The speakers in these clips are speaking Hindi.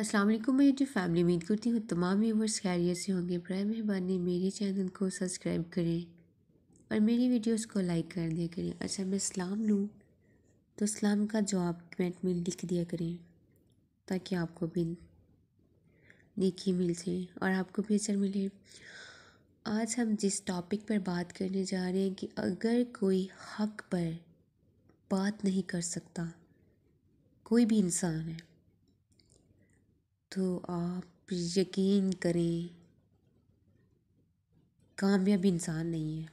अस्सलाम वालेकुम मैं जो फैमिली उम्मीद करती हूँ तमाम व्यूवर्स खैरियत से होंगे बरए मेहरबानी मेरे चैनल को सब्सक्राइब करें और मेरी वीडियोस को लाइक कर दिया करें अच्छा मैं सलाम लूँ तो सलाम का जवाब कमेंट में लिख दिया करें ताकि आपको भी नेकी मिल जाए और आपको भी असर मिले आज हम जिस टॉपिक पर बात करने जा रहे हैं कि अगर कोई हक पर बात नहीं कर सकता कोई भी इंसान है तो आप यकीन करें कामयाब इंसान नहीं है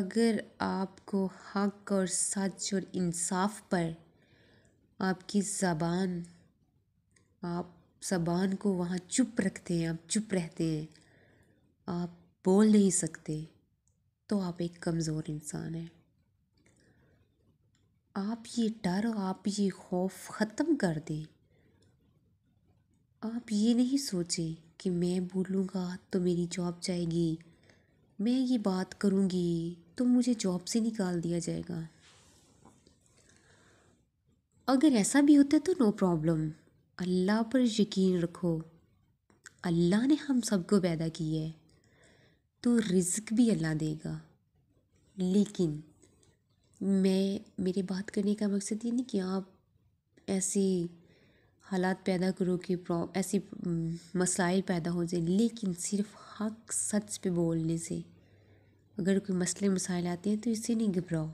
अगर आपको हक और सच और इंसाफ पर आपकी ज़बान आप ज़बान को वहाँ चुप रखते हैं आप चुप रहते हैं आप बोल नहीं सकते तो आप एक कमज़ोर इंसान हैं आप ये डर आप ये खौफ ख़त्म कर दें आप ये नहीं सोचें कि मैं बोलूँगा तो मेरी जॉब जाएगी मैं ये बात करूँगी तो मुझे जॉब से निकाल दिया जाएगा अगर ऐसा भी होता है तो नो प्रॉब्लम अल्लाह पर यकीन रखो अल्लाह ने हम सबको पैदा किया है तो रिज्क भी अल्लाह देगा लेकिन मैं मेरे बात करने का मकसद ये नहीं कि आप ऐसे हालात पैदा करो कि ऐसी मसाइल पैदा हो जाए लेकिन सिर्फ हक सच पे बोलने से अगर कोई मसले मसाइल आते हैं तो इससे नहीं घबराओ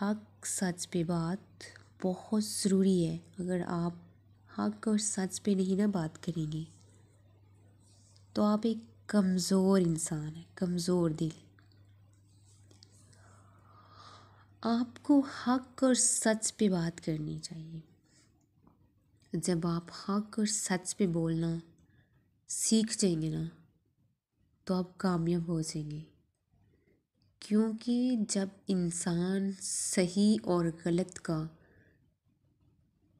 हक सच पे बात बहुत ज़रूरी है अगर आप हक और सच पे नहीं ना बात करेंगे तो आप एक कमज़ोर इंसान है कमज़ोर दिल आपको हक और सच पे बात करनी चाहिए जब आप हक और सच पे बोलना सीख जाएंगे ना तो आप कामयाब हो जाएंगे क्योंकि जब इंसान सही और गलत का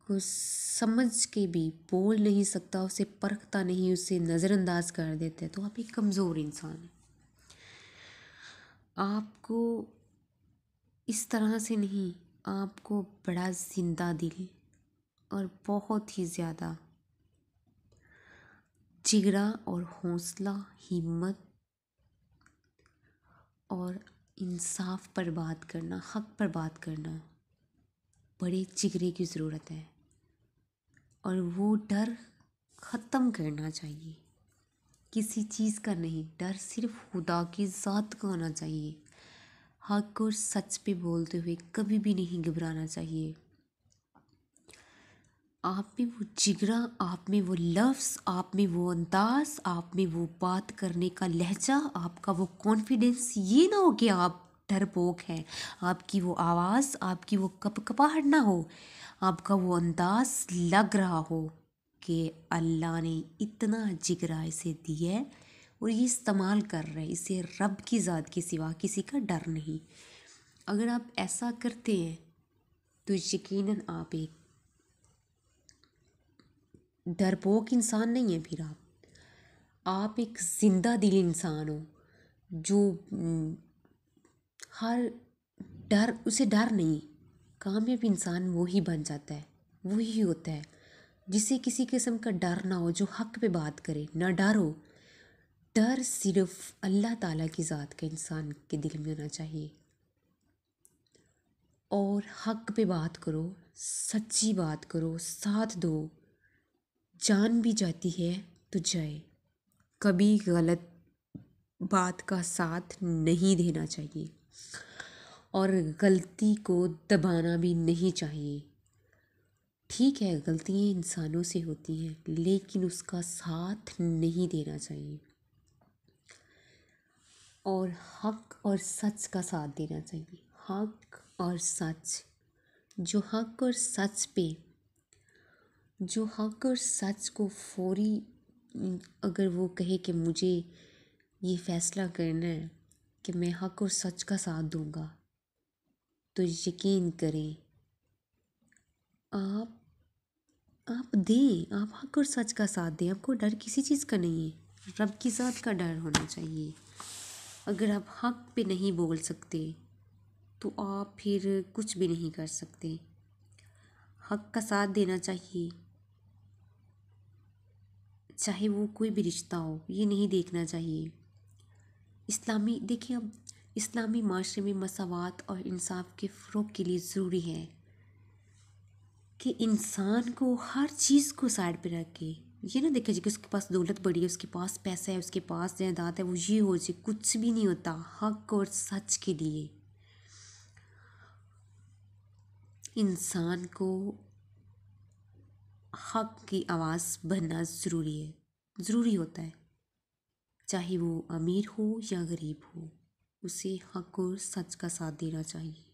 को समझ के भी बोल नहीं सकता उसे परखता नहीं उसे नज़रअंदाज कर देता है तो आप एक कमज़ोर इंसान हैं आपको इस तरह से नहीं आपको बड़ा जिंदा दिल और बहुत ही ज़्यादा जिगरा और हौसला हिम्मत और इंसाफ पर बात करना हक पर बात करना बड़े जिगरे की ज़रूरत है और वो डर ख़त्म करना चाहिए किसी चीज़ का नहीं डर सिर्फ खुदा की ज़ात का होना चाहिए हक और सच पे बोलते हुए कभी भी नहीं घबराना चाहिए आप में वो जिगरा आप में वो लफ्ज़ आप में वो अंदाज आप में वो बात करने का लहजा आपका वो कॉन्फिडेंस ये ना हो कि आप डरपोक हैं आपकी वो आवाज़ आपकी वो कप कपाहट ना हो आपका वो अंदाज लग रहा हो कि अल्लाह ने इतना जिगरा इसे दिया है और ये इस्तेमाल कर रहे हैं इसे रब की ज़ात के सिवा किसी का डर नहीं अगर आप ऐसा करते हैं तो यकीनन आप एक डरपोक इंसान नहीं है फिर आप आप एक ज़िंदा दिल इंसान हो जो हर डर उसे डर नहीं कामयाब इंसान वो ही बन जाता है वो ही होता है जिसे किसी किस्म का डर ना हो जो हक पे बात करे ना डर हो डर सिर्फ अल्लाह ताला की ज़ात के इंसान के दिल में होना चाहिए और हक पे बात करो सच्ची बात करो साथ दो जान भी जाती है तो जाए कभी गलत बात का साथ नहीं देना चाहिए और गलती को दबाना भी नहीं चाहिए ठीक है गलतियाँ इंसानों से होती हैं लेकिन उसका साथ नहीं देना चाहिए और हक और सच का साथ देना चाहिए हक और सच जो हक और सच पे जो हक़ और सच को फौरी अगर वो कहे कि मुझे ये फ़ैसला करना है कि मैं हक और सच का साथ दूंगा तो यकीन करें आप आप दें आप हक और सच का साथ दें आपको डर किसी चीज़ का नहीं है रब की ज़ात का डर होना चाहिए अगर आप हक पे नहीं बोल सकते तो आप फिर कुछ भी नहीं कर सकते हक का साथ देना चाहिए चाहे वो कोई भी रिश्ता हो ये नहीं देखना चाहिए इस्लामी देखिए अब इस्लामी माशरे में मसावत और इंसाफ के फ़रोग के लिए ज़रूरी है कि इंसान को हर चीज़ को साइड पर रख के ये ना देखा जाए कि उसके पास दौलत बड़ी है उसके पास पैसा है उसके पास जायदाद है वो ये हो जाए कुछ भी नहीं होता हक और सच के लिए इंसान को हक की आवाज़ बनना ज़रूरी है ज़रूरी होता है चाहे वो अमीर हो या गरीब हो उसे हक और सच का साथ देना चाहिए